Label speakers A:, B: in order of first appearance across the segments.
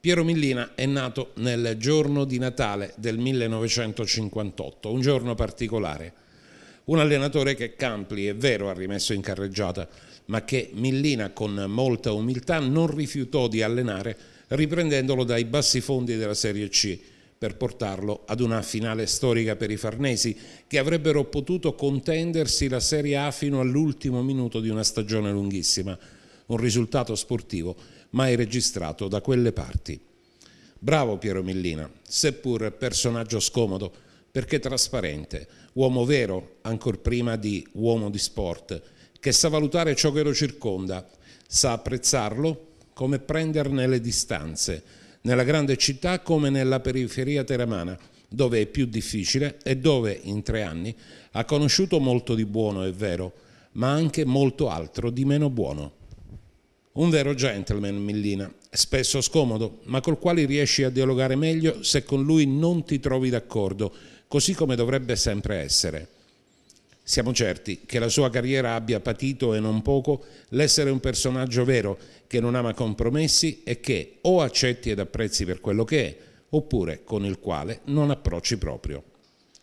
A: Piero Millina è nato nel giorno di Natale del 1958, un giorno particolare. Un allenatore che Campli, è vero, ha rimesso in carreggiata, ma che Millina con molta umiltà non rifiutò di allenare, riprendendolo dai bassi fondi della Serie C per portarlo ad una finale storica per i farnesi, che avrebbero potuto contendersi la Serie A fino all'ultimo minuto di una stagione lunghissima un risultato sportivo mai registrato da quelle parti. Bravo Piero Millina, seppur personaggio scomodo, perché trasparente, uomo vero, ancor prima di uomo di sport, che sa valutare ciò che lo circonda, sa apprezzarlo come prenderne le distanze, nella grande città come nella periferia teramana, dove è più difficile e dove in tre anni ha conosciuto molto di buono, è vero, ma anche molto altro di meno buono. Un vero gentleman, Millina, spesso scomodo, ma col quale riesci a dialogare meglio se con lui non ti trovi d'accordo, così come dovrebbe sempre essere. Siamo certi che la sua carriera abbia patito e non poco l'essere un personaggio vero, che non ama compromessi e che o accetti ed apprezzi per quello che è, oppure con il quale non approcci proprio.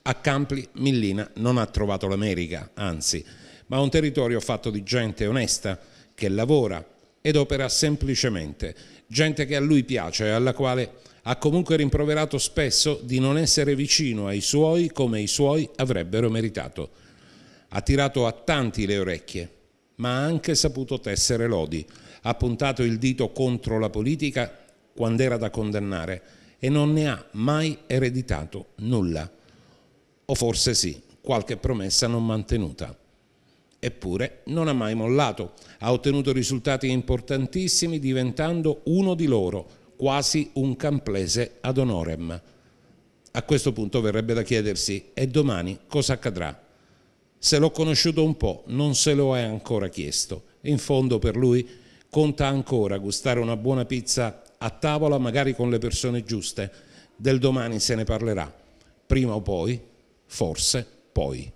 A: A Campli Millina non ha trovato l'America, anzi, ma un territorio fatto di gente onesta, che lavora, ed opera semplicemente. Gente che a lui piace e alla quale ha comunque rimproverato spesso di non essere vicino ai suoi come i suoi avrebbero meritato. Ha tirato a tanti le orecchie, ma ha anche saputo tessere lodi. Ha puntato il dito contro la politica quando era da condannare e non ne ha mai ereditato nulla. O forse sì, qualche promessa non mantenuta. Eppure non ha mai mollato, ha ottenuto risultati importantissimi diventando uno di loro, quasi un camplese ad honorem. A questo punto verrebbe da chiedersi, e domani cosa accadrà? Se l'ho conosciuto un po', non se lo è ancora chiesto. In fondo per lui conta ancora gustare una buona pizza a tavola, magari con le persone giuste. Del domani se ne parlerà, prima o poi, forse poi.